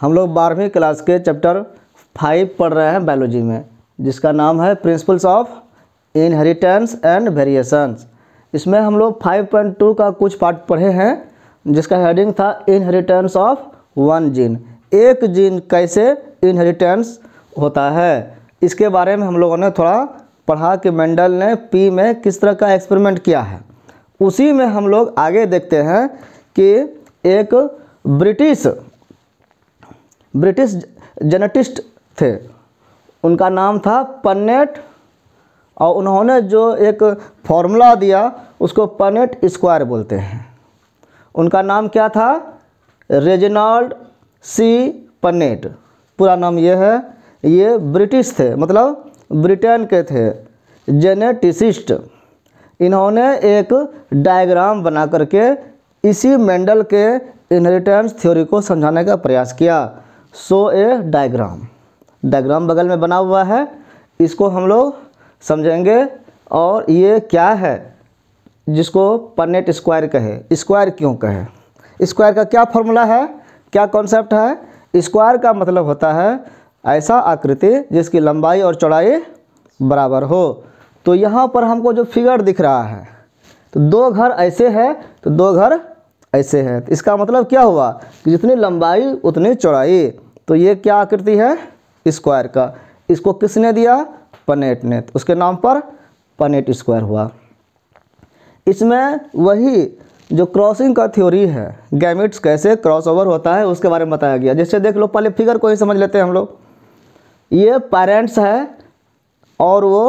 हम लोग बारहवीं क्लास के चैप्टर फाइव पढ़ रहे हैं बायोलॉजी में जिसका नाम है principles of inheritance and variations इसमें हम लोग 5.2 का कुछ पार्ट पढ़े हैं जिसका हेडिंग था इनहेरिटेंस ऑफ वन जीन एक जीन कैसे इनहेरिटेंस होता है इसके बारे में हम लोगों ने थोड़ा पढ़ा कि मेंडल ने पी में किस तरह का एक्सपेरिमेंट किया है उसी में हम लोग आगे देखते हैं कि एक ब्रिटिश ब्रिटिश जेनेटिस्ट थे उनका नाम था पन्नेट और उन्होंने जो एक फॉर्मूला दिया उसको पनेट स्क्वायर बोलते हैं उनका नाम क्या था रेजिनॉल्ड सी पनेट पूरा नाम ये है ये ब्रिटिश थे मतलब ब्रिटेन के थे जेनेटिसिस्ट इन्होंने एक डायग्राम बना करके इसी मेंडल के इनहेरिटेंस थ्योरी को समझाने का प्रयास किया सो ए डायग्राम डायग्राम बगल में बना हुआ है इसको हम लोग समझेंगे और ये क्या है जिसको पन्नेट स्क्वायर कहे स्क्वायर क्यों कहे स्क्वायर का क्या फॉर्मूला है क्या कॉन्सेप्ट है स्क्वायर का मतलब होता है ऐसा आकृति जिसकी लंबाई और चौड़ाई बराबर हो तो यहाँ पर हमको जो फिगर दिख रहा है तो दो घर ऐसे है तो दो घर ऐसे हैं तो इसका मतलब क्या हुआ कि जितनी लंबाई उतनी चौड़ाई तो ये क्या आकृति है स्क्वायर का इसको किसने दिया पनेट ने तो उसके नाम पर पनेट स्क्वायर हुआ इसमें वही जो क्रॉसिंग का थ्योरी है गैमिट्स कैसे क्रॉसओवर होता है उसके बारे में बताया गया जैसे देख लो पहले फिगर को ही समझ लेते हैं हम लोग ये पेरेंट्स है और वो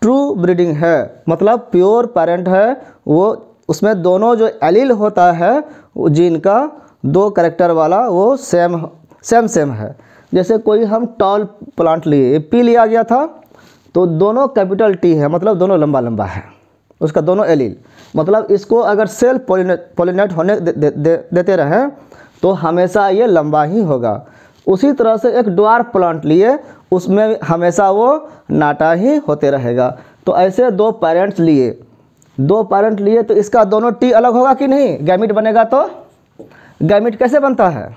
ट्रू ब्रीडिंग है मतलब प्योर पेरेंट है वो उसमें दोनों जो एलील होता है जीन का दो करेक्टर वाला वो सेम सेम सेम है जैसे कोई हम टॉल प्लांट लिए पी लिया गया था तो दोनों कैपिटल टी है मतलब दोनों लंबा लंबा है उसका दोनों एलील मतलब इसको अगर सेल पोलिनेट होने दे, दे, दे, देते रहें तो हमेशा ये लंबा ही होगा उसी तरह से एक डुआर प्लांट लिए उसमें हमेशा वो नाटा ही होते रहेगा तो ऐसे दो पेरेंट्स लिए दो पेरेंट लिए तो इसका दोनों टी अलग होगा कि नहीं गैमिट बनेगा तो गैमिट कैसे बनता है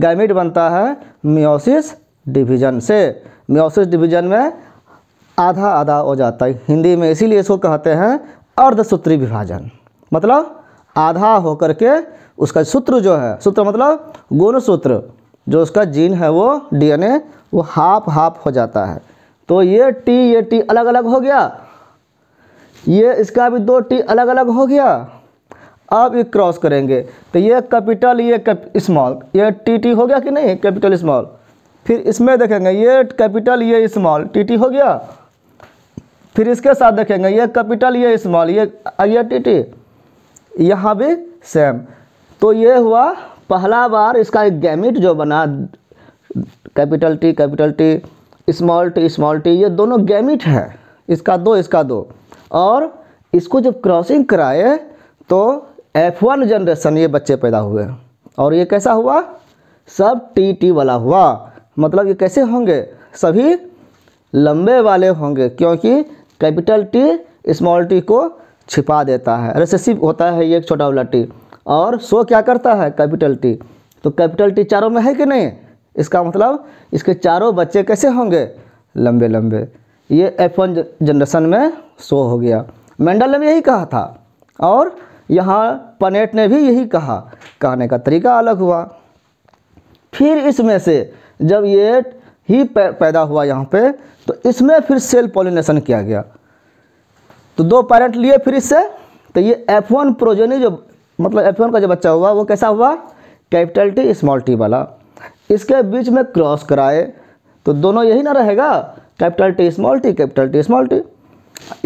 गैमिट बनता है मियोसिस डिवीजन से मियोसिस डिवीजन में आधा आधा हो जाता है हिंदी में इसीलिए इसको कहते हैं अर्धसूत्री विभाजन मतलब आधा होकर के उसका सूत्र जो है सूत्र मतलब गुण सूत्र जो उसका जीन है वो डीएनए वो हाफ हाफ हो जाता है तो ये टी ये टी अलग अलग हो गया ये इसका भी दो टी अलग अलग हो गया आप ये क्रॉस करेंगे तो ये कैपिटल ये स्मॉल ये टी टी हो गया कि नहीं कैपिटल स्मॉल फिर इसमें देखेंगे ये कैपिटल ये स्मॉल टी टी हो गया फिर इसके साथ देखेंगे ये कैपिटल ये स्मॉल ये ये टी टी यहाँ भी सेम तो ये हुआ पहला बार इसका एक गैमिट जो बना capital T capital T small T small T ये दोनों गैमिट है इसका दो इसका दो और इसको जब क्रॉसिंग कराए तो एफ वन जनरेशन ये बच्चे पैदा हुए और ये कैसा हुआ सब टी टी वाला हुआ मतलब ये कैसे होंगे सभी लंबे वाले होंगे क्योंकि कैपिटल टी स्मॉल टी को छिपा देता है रेसेसिव होता है ये एक छोटा वाला टी और सो क्या करता है कैपिटल टी तो कैपिटल टी चारों में है कि नहीं इसका मतलब इसके चारों बच्चे कैसे होंगे लंबे लंबे ये एफ वन जनरेशन में सो हो गया मेंडल ने भी यही कहा था और यहाँ पनेट ने भी यही कहा कहने का तरीका अलग हुआ फिर इसमें से जब ये ही पैदा हुआ यहाँ पे तो इसमें फिर सेल पॉलिनेशन किया गया तो दो पैरेंट लिए फिर इससे तो ये एफ वन प्रोजेनी जो मतलब एफ वन का जो बच्चा हुआ वो कैसा हुआ कैपिटल टी स्मॉल टी वाला इसके बीच में क्रॉस कराए तो दोनों यही ना रहेगा capital T small T capital T small T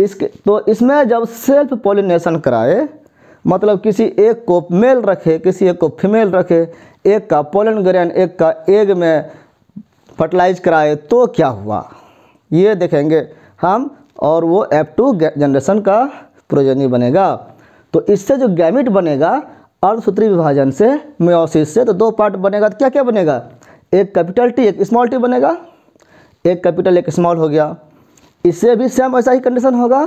इसके तो इसमें जब सेल्फ पोलिनेशन कराए मतलब किसी एक को मेल रखे किसी एक को फीमेल रखे एक का पोलन ग्रहण एक का एग में फर्टिलाइज कराए तो क्या हुआ ये देखेंगे हम और वो एफ टू जनरेशन का प्रोजनी बनेगा तो इससे जो गैमिट बनेगा अर्धसूत्री विभाजन से म्योसिस से तो दो पार्ट बनेगा तो क्या क्या बनेगा एक कैपिटल टी एक स्मॉल टी बनेगा एक कैपिटल एक स्मॉल हो गया इससे भी सेम ऐसा ही कंडीशन होगा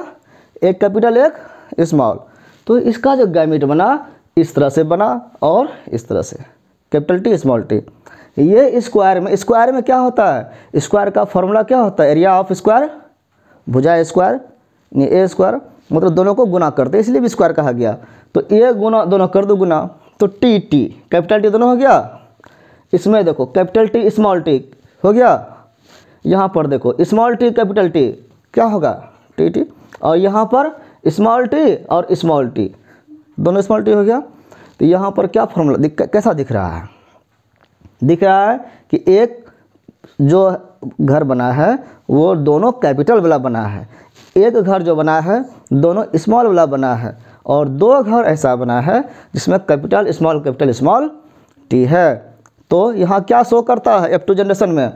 एक कैपिटल एक स्मॉल तो इसका जो गैमिट बना इस तरह से बना और इस तरह से कैपिटल टी स्मॉल टी ये स्क्वायर में स्क्वायर में क्या होता है स्क्वायर का फॉर्मूला क्या होता है एरिया ऑफ स्क्वायर भुजा स्क्वायर ए स्क्वायर मतलब दोनों को गुना करते इसलिए भी स्क्वायर कहा गया तो ए गुना दोनों कर दो गुना तो टी टी कैपिटल टी दोनों हो गया इसमें देखो कैपिटल टी स्मॉल टी हो गया यहाँ पर देखो स्मॉल टी कैपिटल टी क्या होगा टी टी और यहाँ पर स्मॉल टी और स्मॉल टी दोनों स्मॉल टी हो गया तो यहाँ पर क्या फॉर्मूला दिख, कैसा दिख रहा है दिख रहा है कि एक जो घर बना है वो दोनों कैपिटल वाला बना है एक घर जो बना है दोनों स्मॉल वाला बना है और दो घर ऐसा बना है जिसमें capital small capital small T है तो यहाँ क्या शो करता है एफ टू जनरेशन में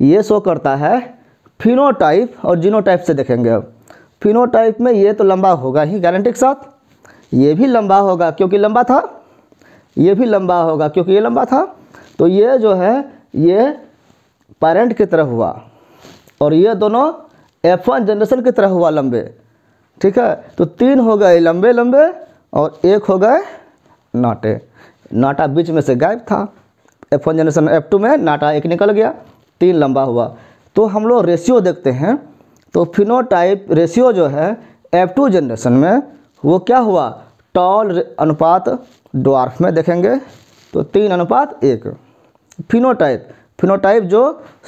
ये शो करता है फिनोटाइप और जीनोटाइप से देखेंगे अब फिनोटाइप में ये तो लंबा होगा ही गारंटी के साथ ये भी लंबा होगा क्योंकि लंबा था ये भी लंबा होगा क्योंकि ये लंबा था तो ये जो है ये पैरेंट की तरह हुआ और ये दोनों एफ वन जनरेशन की तरह हुआ लंबे ठीक है तो तीन हो गए लंबे लंबे और एक हो गए नाटे नाटा बीच में से गायब था F one generation F two में नाटा एक निकल गया तीन लंबा हुआ तो हम लोग रेशियो देखते हैं तो फिनोटाइप रेशियो जो है एफ टू जनरेशन में वो क्या हुआ टॉल अनुपात डॉर्फ में देखेंगे तो तीन अनुपात एक फिनोटाइप फिनोटाइप जो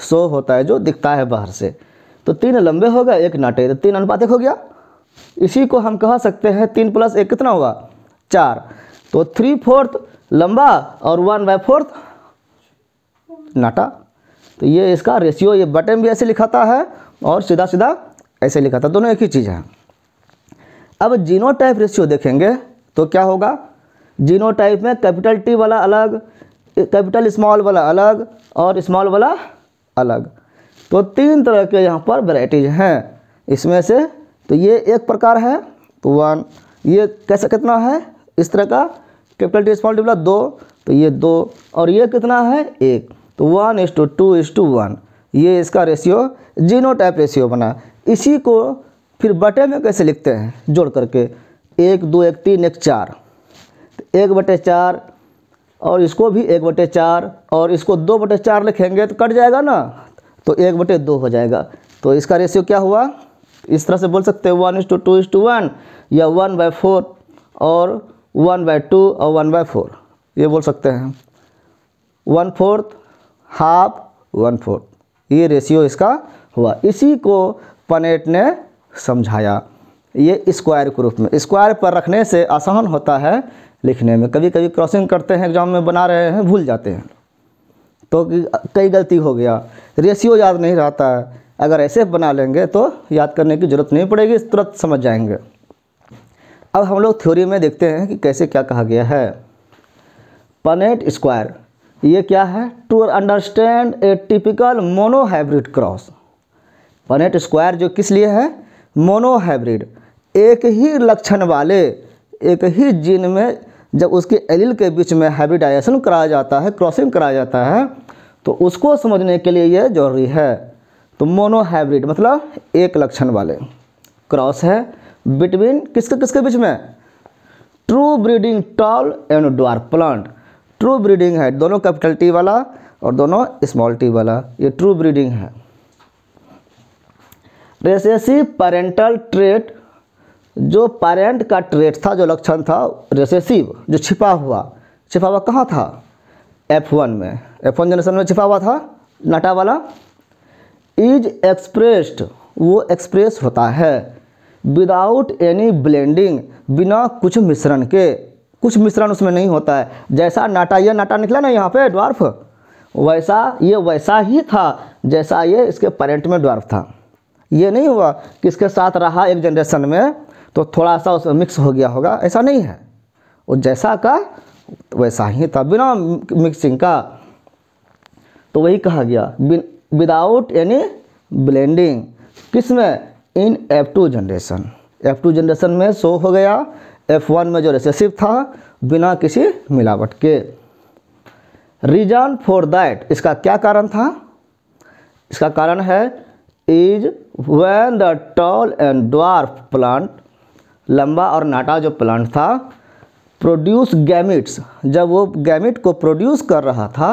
शो होता है जो दिखता है बाहर से तो तीन लंबे हो गए एक नाटे तो तीन अनुपात एक हो गया इसी को हम कह सकते हैं तीन प्लस एक कितना हुआ चार तो थ्री फोर्थ लंबा और वन बाय फोर्थ नाटा तो ये इसका रेशियो ये बटन भी ऐसे लिखाता है और सीधा सीधा ऐसे लिखा था दोनों एक ही चीज़ है अब जीनोटाइप रेशियो देखेंगे तो क्या होगा जीनोटाइप में कैपिटल टी वाला अलग कैपिटल स्मॉल वाला अलग और स्मॉल वाला अलग तो तीन तरह के यहाँ पर वेराइटीज हैं इसमें से तो ये एक प्रकार है तो वन ये कैसा कितना है इस तरह का कैपिटल टी स्मॉल टी वाला दो तो ये दो और ये कितना है एक तो one is to two is to one ये इसका रेशियो जीनो टाइप रेशियो बना इसी को फिर बटे में कैसे लिखते हैं जोड़ करके एक दो एक तीन एक चार तो एक बटे चार और इसको भी एक बटे चार और इसको दो बटे चार लिखेंगे तो कट जाएगा ना तो एक बटे दो हो जाएगा तो इसका रेशियो क्या हुआ इस तरह से बोल सकते हैं one is to two is to one या वन बाय फोर और वन बाय टू और वन बाय फोर ये बोल सकते हैं one fourth half one fourth ये रेशियो इसका हुआ इसी को पनेट ने समझाया ये स्क्वायर के रूप में स्क्वायर पर रखने से आसान होता है लिखने में कभी कभी क्रॉसिंग करते हैं एग्जाम में बना रहे हैं भूल जाते हैं तो कई गलती हो गया रेशियो याद नहीं रहता है अगर ऐसे बना लेंगे तो याद करने की ज़रूरत नहीं पड़ेगी तुरंत समझ जाएंगे अब हम लोग थ्योरी में देखते हैं कि कैसे क्या कहा गया है पनेट स्क्वायर ये क्या है to understand a typical monohybrid cross Punnett square जो किस लिए है मोनोहाइब्रिड एक ही लक्षण वाले एक ही जीन में जब उसके एलिल के बीच में हाइब्रिडाइजेशन कराया जाता है क्रॉसिंग कराया जाता है तो उसको समझने के लिए यह जरूरी है तो मोनोहाइब्रिड मतलब एक लक्षण वाले क्रॉस है बिटवीन किसके किसके बीच में true breeding tall and dwarf plant true breeding है दोनों कैपिटल टी वाला और दोनों स्मॉल टी वाला ये ट्रू ब्रीडिंग है रेसेसिव पैरेंटल ट्रेट जो पैरेंट का ट्रेट था जो लक्षण था रेसेसिव जो छिपा हुआ छिपा हुआ कहाँ था एफ वन में एफ वन जनरेशन में छिपा हुआ था नाटा वाला इज एक्सप्रेस्ड वो एक्सप्रेस होता है विदाउट एनी ब्लेंडिंग बिना कुछ मिश्रण के कुछ मिश्रण उसमें नहीं होता है जैसा नाटा यह नाटा निकला ना यहाँ पे ड्वार्फ वैसा ये वैसा ही था जैसा ये इसके पेरेंट में ड्वार्फ था ये नहीं हुआ कि इसके साथ रहा एक जनरेशन में तो थोड़ा सा उसमें मिक्स हो गया होगा ऐसा नहीं है वो जैसा का वैसा ही था बिना मिक्सिंग का तो वही कहा गया विदाउट एनी ब्लेंडिंग किस में in F two generation F two generation में सो हो गया एफ वन में जो रिसेसिव था बिना किसी मिलावट के रीजन फॉर दैट इसका क्या कारण था इसका कारण है is when the tall and dwarf plant लंबा और नाटा जो प्लांट था प्रोड्यूस गैमिट्स जब वो गैमिट को प्रोड्यूस कर रहा था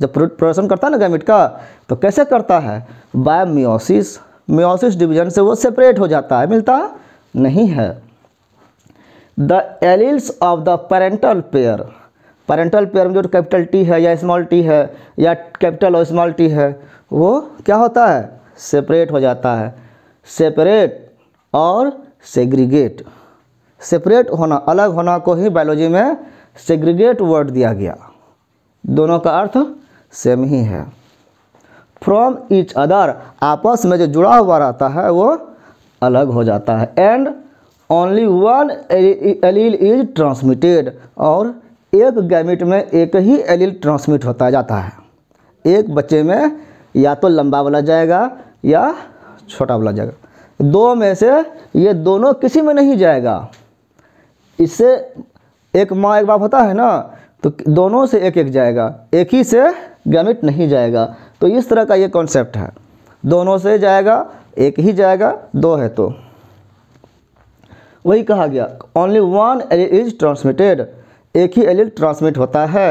जब प्रोडक्शन करता है ना गैमिट का तो कैसे करता है बाय मियोसिस मियोसिस डिवीजन से वो सेपरेट हो जाता है मिलता नहीं है the alleles of the parental pair parental pair में जो कैपिटल टी है या स्मॉल टी है या कैपिटल और स्मॉल टी है वो क्या होता है सेपरेट हो जाता है सेपरेट और सेग्रीगेट सेपरेट होना अलग होना को ही बायोलॉजी में सेग्रीगेट वर्ड दिया गया दोनों का अर्थ सेम ही है फ्रॉम ईच अदर आपस में जो जुड़ा हुआ रहता है वो अलग हो जाता है and only one allele is transmitted और एक गैमिट में एक ही एलील ट्रांसमिट होता जाता है एक बच्चे में या तो लंबा वाला जाएगा या छोटा वाला जाएगा दो में से ये दोनों किसी में नहीं जाएगा इससे एक माँ एक बाप होता है ना तो दोनों से एक एक जाएगा एक ही से गैमिट नहीं जाएगा तो इस तरह का ये कॉन्सेप्ट है दोनों से जाएगा एक ही जाएगा दो है तो वही कहा गया only one allele is transmitted एक ही एलिल ट्रांसमिट होता है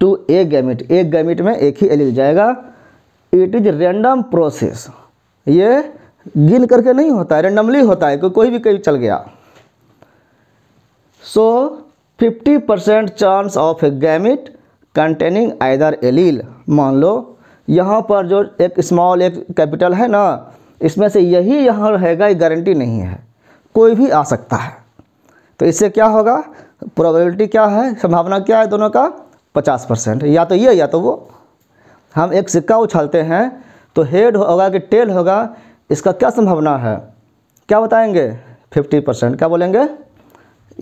टू ए गैमिट एक गैमिट में एक ही एलिल जाएगा इट इज रेंडम प्रोसेस ये गिन करके नहीं होता है रेंडमली होता है को, कोई भी कहीं चल गया so fifty percent chance of a gamete containing either allele मान लो यहाँ पर जो एक स्मॉल एक कैपिटल है ना इसमें से यही यहाँ रहेगा ये गारंटी नहीं है कोई भी आ सकता है तो इससे क्या होगा प्रोबेबिलिटी क्या है संभावना क्या है दोनों का पचास परसेंट या तो ये या तो वो हम एक सिक्का उछालते हैं तो हेड होगा कि टेल होगा इसका क्या संभावना है क्या बताएंगे फिफ्टी परसेंट क्या बोलेंगे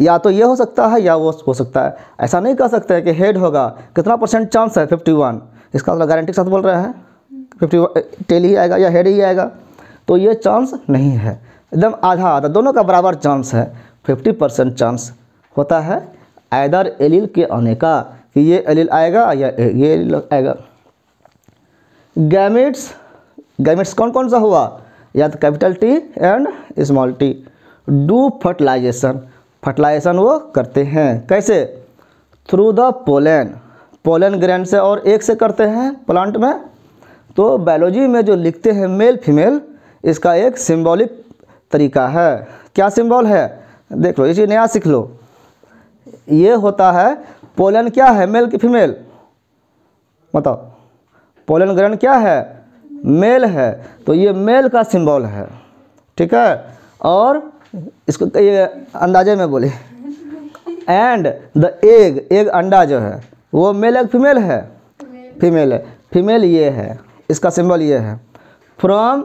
या तो ये हो सकता है या वो हो सकता है ऐसा नहीं कह सकते कि हेड होगा कितना परसेंट चांस है फिफ्टी वन इसका मतलब गारंटी के साथ बोल रहे हैं फिफ्टी टेल ही आएगा या हेड ही आएगा तो ये चांस नहीं है एकदम आधा आधा दोनों का बराबर चांस है फिफ्टी परसेंट चांस होता है आयदर एलिल के आने का कि ये एलिल आएगा या ये एलिल आएगा गैमेट्स गैमेट्स कौन कौन सा हुआ या तो capital T and small T do fertilisation fertilisation वो करते हैं कैसे through the pollen pollen grain से और एक से करते हैं प्लांट में तो बायोलॉजी में जो लिखते हैं मेल फीमेल इसका एक सिंबॉलिक तरीका है क्या सिंबल है देख लो ये चीज़ नया सीख लो ये होता है पोलन क्या है मेल की फीमेल बताओ पोलन ग्रहण क्या है मेल है तो ये मेल का सिंबल है ठीक है और इसको ये अंदाजे में बोले एंड द एग एग अंडा जो है वो मेल एग फीमेल है फीमेल है फीमेल ये है इसका सिंबल ये है from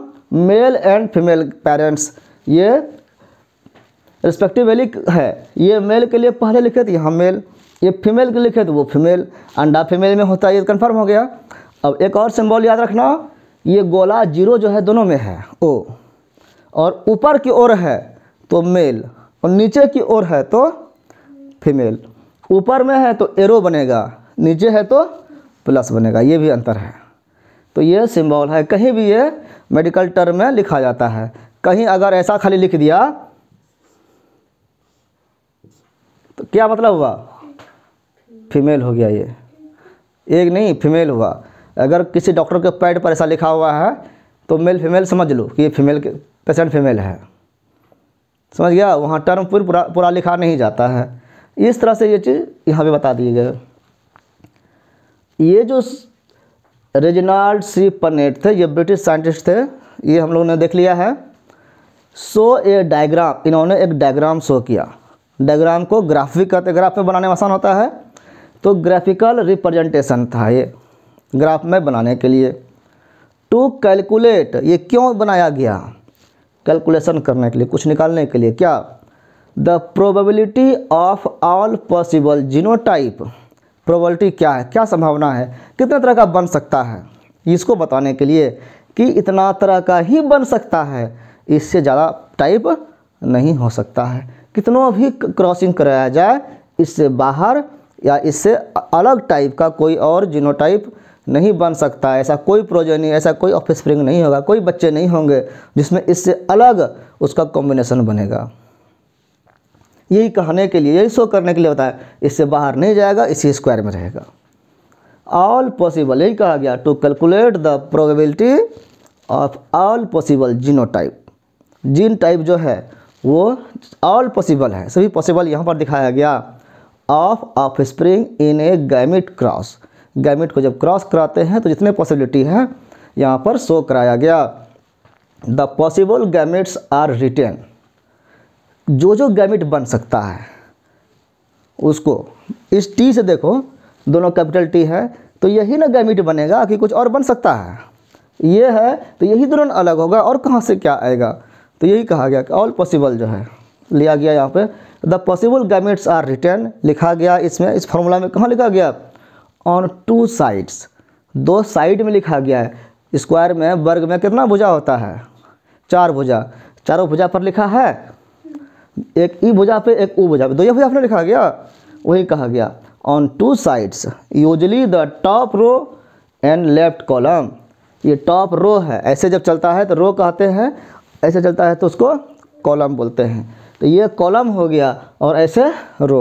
male and female parents ये रिस्पेक्टिव वैली है ये मेल के लिए पहले लिखे तो यहाँ मेल ये फीमेल के लिखे तो वो फीमेल अंडा फीमेल में होता है ये कन्फर्म हो गया अब एक और सिंबल याद रखना ये गोला जीरो जो है दोनों में है ओ और ऊपर की ओर है तो मेल और नीचे की ओर है तो फीमेल ऊपर में है तो एरो बनेगा नीचे है तो प्लस बनेगा ये भी अंतर है तो ये सिंबल है कहीं भी ये मेडिकल टर्म में लिखा जाता है कहीं अगर ऐसा खाली लिख दिया तो क्या मतलब हुआ फीमेल हो गया ये एक नहीं फीमेल हुआ अगर किसी डॉक्टर के पैड पर ऐसा लिखा हुआ है तो मेल फीमेल समझ लो कि ये फीमेल के पेशेंट फीमेल है समझ गया वहाँ टर्म पूरा पूरा पूरा लिखा नहीं जाता है इस तरह से ये चीज़ यहाँ पे बता दिए गए ये जो रेजिनाल्ड सी पनेट थे ये ब्रिटिश साइंटिस्ट थे ये हम लोगों ने देख लिया है शो ए डायग्राम इन्होंने एक डायग्राम शो किया डायग्राम को ग्राफिक कहते ग्राफ में बनाने में आसान होता है तो ग्राफिकल रिप्रेजेंटेशन था ये ग्राफ में बनाने के लिए टू कैलकुलेट ये क्यों बनाया गया कैलकुलेशन करने के लिए कुछ निकालने के लिए क्या the probability of all possible type probability क्या है क्या संभावना है कितने तरह का बन सकता है इसको बताने के लिए कि इतना तरह का ही बन सकता है इससे ज़्यादा टाइप नहीं हो सकता है कितनों भी क्रॉसिंग कराया जाए इससे बाहर या इससे अलग टाइप का कोई और जीनोटाइप नहीं बन सकता ऐसा कोई प्रोजेनी ऐसा कोई ऑफ स्प्रिंग नहीं होगा कोई बच्चे नहीं होंगे जिसमें इससे अलग उसका कॉम्बिनेशन बनेगा यही कहने के लिए यही शो करने के लिए होता है इससे बाहर नहीं जाएगा इसी स्क्वायर में रहेगा ऑल पॉसिबल यही कहा गया to calculate the probability of all possible genotype gene type जो है वो ऑल पॉसिबल है सभी पॉसिबल यहाँ पर दिखाया गया of offspring in a gamete cross gamete को जब क्रॉस कराते हैं तो जितने पॉसिबिलिटी है यहाँ पर शो कराया गया the possible gametes are written जो जो गैमिट बन सकता है उसको इस टी से देखो दोनों कैपिटल टी है तो यही ना गैमिट बनेगा कि कुछ और बन सकता है ये है तो यही दोनों अलग होगा और कहाँ से क्या आएगा तो यही कहा गया कि ऑल पॉसिबल जो है लिया गया यहाँ पे the possible gametes are written लिखा गया इसमें इस फॉर्मूला में कहाँ लिखा गया ऑन टू साइड्स दो साइड में लिखा गया है स्क्वायर में वर्ग में कितना भुजा होता है चार भुजा चारों भुजा पर लिखा है एक ई भुजा पे एक ऊ भुजा पे दो ये भुजा पर लिखा गया वही कहा गया on two sides usually the top row and left column ये टॉप रो है ऐसे जब चलता है तो रो कहते हैं ऐसे चलता है तो उसको कॉलम बोलते हैं तो ये कॉलम हो गया और ऐसे रो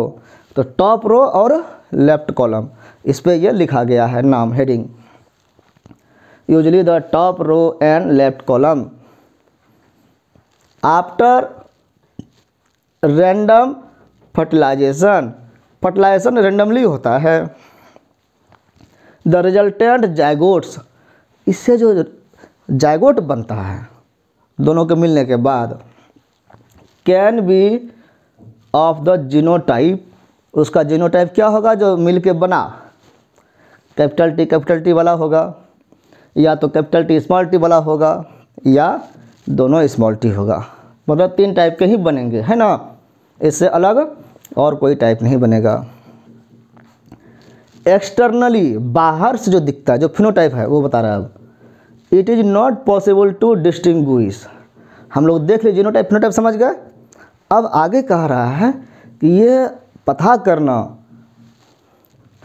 तो टॉप रो और लेफ्ट कॉलम इस पर यह लिखा गया है नाम heading usually the top row and left column after random fertilisation fertilisation randomly होता है द रिजल्टेंट जायगोट्स इससे जो जायगोट बनता है दोनों के मिलने के बाद can be of the genotype उसका जीनोटाइप क्या होगा जो मिल के बना कैपिटल टी कैपिटल टी वाला होगा या तो कैपिटल टी स्मॉल टी वाला होगा या दोनों स्मॉल टी होगा मतलब तीन टाइप के ही बनेंगे है ना इससे अलग और कोई टाइप नहीं बनेगा एक्सटर्नली बाहर से जो दिखता है जो फिनोटाइप है वो बता रहा है अब it is not possible to distinguish हम लोग देख लिए जीनोटाइप फिनोटाइप समझ गए अब आगे कह रहा है कि ये पता करना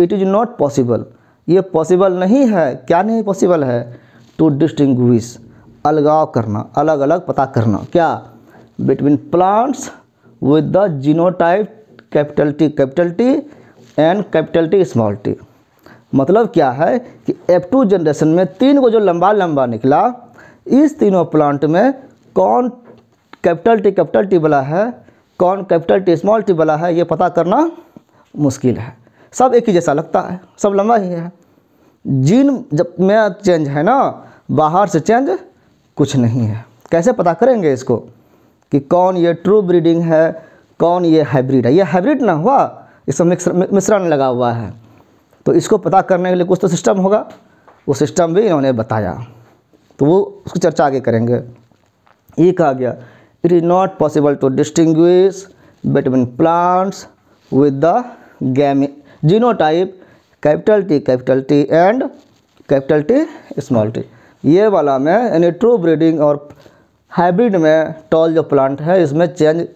इट इज़ नॉट पॉसिबल ये पॉसिबल नहीं है क्या नहीं पॉसिबल है टू डिस्टिंग अलगाव करना अलग अलग पता करना क्या between plants with the genotype capital T capital T and capital T small T मतलब क्या है कि एफ टू जनरेशन में तीन को जो लंबा लंबा निकला इस तीनों प्लांट में कौन कैपिटल टी कैपिटल टी वाला है कौन कैपिटल टी स्मॉल टी वाला है ये पता करना मुश्किल है सब एक ही जैसा लगता है सब लंबा ही है जीन जब में चेंज है ना बाहर से चेंज कुछ नहीं है कैसे पता करेंगे इसको कि कौन ये ट्रू ब्रीडिंग है कौन ये हाइब्रिड है ये हाइब्रिड ना हुआ इसमें मिश्रण लगा हुआ है तो इसको पता करने के लिए कुछ तो सिस्टम होगा वो सिस्टम भी इन्होंने बताया तो वो उसकी चर्चा आगे करेंगे ये कहा गया it is not possible to distinguish between plants with the genotype capital T capital T and capital T small T ये वाला में यानी ट्रू ब्रीडिंग और हाइब्रिड में टॉल जो प्लांट है इसमें चेंज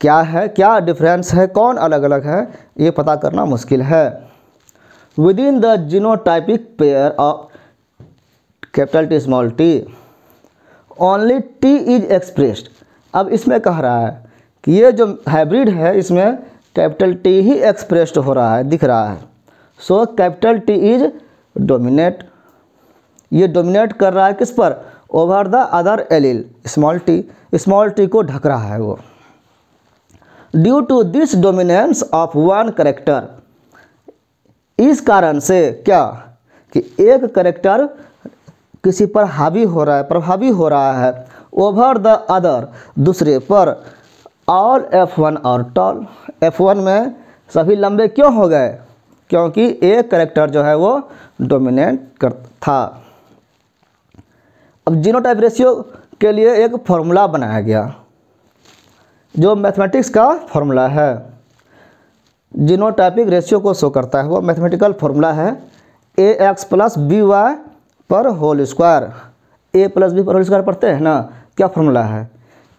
क्या है क्या डिफरेंस है कौन अलग अलग है ये पता करना मुश्किल है within the genotypic pair of capital T small T only T is expressed अब इसमें कह रहा है कि ये जो हाइब्रिड है इसमें कैपिटल टी ही एक्सप्रेस्ड हो रहा है दिख रहा है so capital T is dominate ये डोमिनेट कर रहा है किस पर over the other allele small T small T को ढक रहा है वो due to this dominance of one character इस कारण से क्या कि एक करेक्टर किसी पर हावी हो रहा है प्रभावी हो रहा है ओवर द अदर दूसरे पर ऑल एफ वन और टॉल एफ वन में सभी लंबे क्यों हो गए क्योंकि एक करेक्टर जो है वो डोमिनेट कर था अब टाइप रेशियो के लिए एक फॉर्मूला बनाया गया जो मैथमेटिक्स का फॉर्मूला है जीनोटाइपिक रेशियो को शो करता है वो मैथमेटिकल फॉर्मूला है A X plus B Y पर whole square A plus B पर होल स्क्वायर पढ़ते हैं ना क्या फॉर्मूला है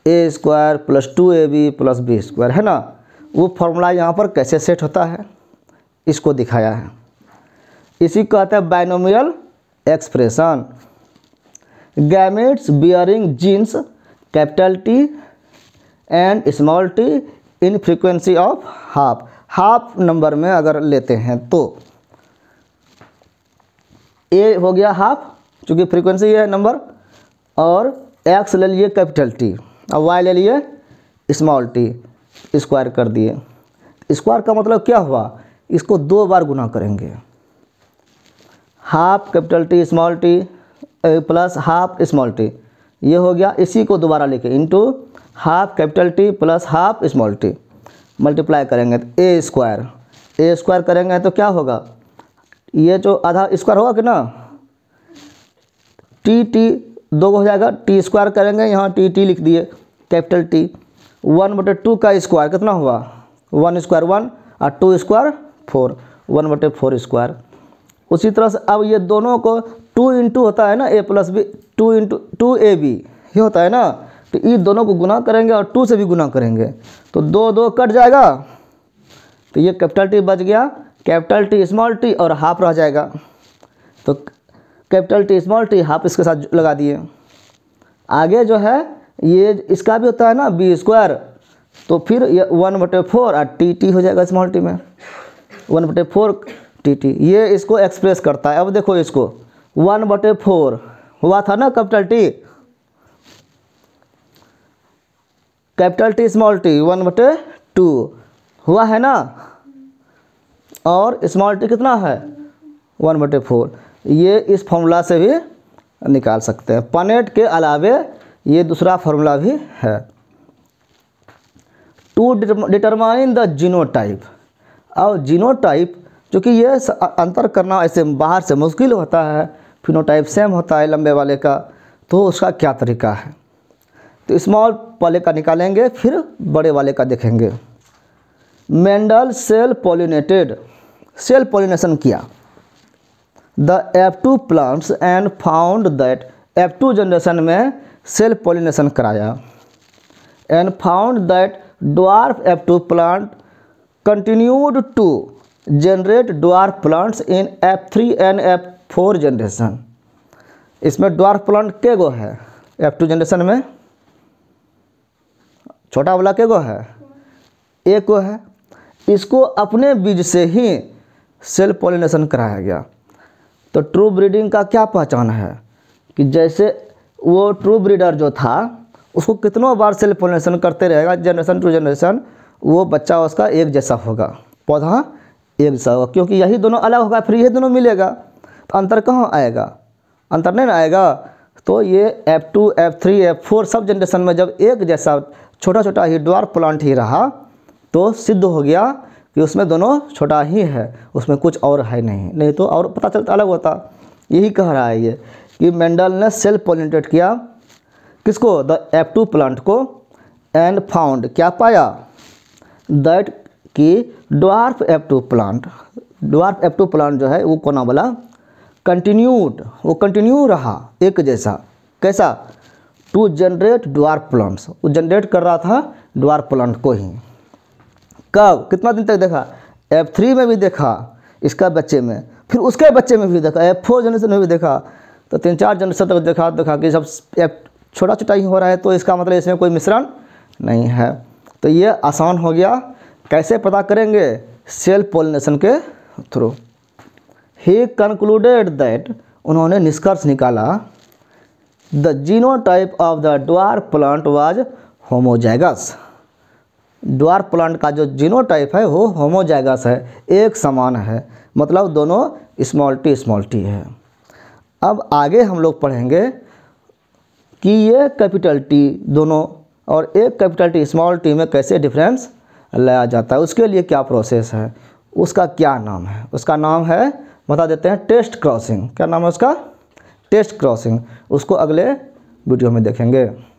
A square plus two A B plus B square है ना वो फॉर्मूला यहाँ पर कैसे सेट होता है इसको दिखाया है इसी को कहते हैं binomial expression gametes bearing genes capital T and small T in frequency of half half number में अगर लेते हैं तो ए हो गया हाफ चूँकि फ्रीक्वेंसी ये है नंबर और एक्स ले लिए कैपिटल टी और वाई ले लिए स्मॉल टी स्क्वायर कर दिए स्क्वायर का मतलब क्या हुआ इसको दो बार गुना करेंगे half capital T small T plus half small T ये हो गया इसी को दोबारा लेके into half capital T plus half small T multiply करेंगे तो ए स्क्वायर ए स्क्वायर करेंगे तो क्या होगा ये जो आधा स्क्वायर होगा कि ना टी टी दो हो जाएगा टी स्क्वायर करेंगे यहाँ टी टी लिख दिए कैपिटल टी वन बटे टू का स्क्वायर कितना हुआ वन स्क्वायर वन और टू स्क्वायर फोर वन बटे फोर स्क्वायर उसी तरह से अब ये दोनों को टू इंटू होता है ना A plus B two into two A B ये होता है ना तो ये दोनों को गुना करेंगे और टू से भी गुना करेंगे तो दो दो कट जाएगा तो ये कैपिटल टी बच गया कैपिटल टी स्मॉल टी और हाफ रह जाएगा तो capital T small T half इसके साथ लगा दिए आगे जो है ये इसका भी होता है ना बी स्क्वायर तो फिर ये वन बटे फोर और टी टी हो जाएगा स्मॉल टी में वन बटे फोर टी टी ये इसको एक्सप्रेस करता है अब देखो इसको वन बटे फोर हुआ था ना capital T capital T small T one बटे टू हुआ है ना और स्मॉल टी कितना है वन बटे फोर ये इस फॉर्मूला से भी निकाल सकते हैं पनेट के अलावे ये दूसरा फार्मूला भी है टू डिटरमाइन द टाइप और जीनो टाइप चूँकि ये अंतर करना ऐसे बाहर से मुश्किल होता है फिनोटाइप सेम होता है लंबे वाले का तो उसका क्या तरीका है तो स्मॉल वाले का निकालेंगे फिर बड़े वाले का देखेंगे Mendel self pollinated self pollination किया the F two plants and found that F two generation में सेल पोलिनेशन कराया and found that dwarf F two plant continued to generate dwarf plants in F three and F four generation इसमें dwarf plant के गो है F two generation में छोटा वाला के गो है एक गो है इसको अपने बीज से ही सेल्फ पॉलिनेशन कराया गया तो ट्रू ब्रीडिंग का क्या पहचान है कि जैसे वो ट्रू ब्रीडर जो था उसको कितनों बार सेल्फ पॉलिनेशन करते रहेगा जनरेशन टू जनरेशन वो बच्चा उसका एक जैसा होगा पौधा एक जैसा होगा क्योंकि यही दोनों अलग होगा फिर यही दोनों मिलेगा तो अंतर कहाँ आएगा अंतर नहीं ना आएगा तो ये F two F three F four सब जनरेशन में जब एक जैसा छोटा छोटा ही ड्वार प्लांट ही रहा तो सिद्ध हो गया कि उसमें दोनों छोटा ही है उसमें कुछ और है नहीं नहीं तो और पता चलता अलग होता यही कह रहा है ये कि मेंडल ने सेल्फ पोलिनेटेड किया किसको द टू प्लांट को एंड फाउंड क्या पाया दैट कि F two plant dwarf F two plant जो है वो कोना वाला कंटिन्यूड वो कंटिन्यू रहा एक जैसा कैसा टू जनरेट डॉर्फ प्लांट्स वो जनरेट कर रहा था डॉर्फ प्लांट को ही कब कितना दिन तक देखा एफ थ्री में भी देखा इसका बच्चे में फिर उसके बच्चे में भी देखा एफ फोर जनरेशन में भी देखा तो तीन चार जनरेशन तक देखा देखा कि सब एफ छोटा छोटा ही हो रहा है तो इसका मतलब इसमें कोई मिश्रण नहीं है तो ये आसान हो गया कैसे पता करेंगे सेल पोलिनेशन के थ्रू ही कंक्लूडेड दैट उन्होंने निष्कर्ष निकाला the genotype of the dwarf plant was homozygous dwarf plant का जो जीनोटाइप है वो होमोजाइगस है एक समान है मतलब दोनों स्मॉल टी स्मॉल टी है अब आगे हम लोग पढ़ेंगे कि ये कैपिटल टी दोनों और एक कैपिटल टी स्मॉल टी में कैसे डिफरेंस लाया जाता है उसके लिए क्या प्रोसेस है उसका क्या नाम है उसका नाम है बता देते हैं टेस्ट क्रॉसिंग क्या नाम है उसका टेस्ट क्रॉसिंग उसको अगले वीडियो में देखेंगे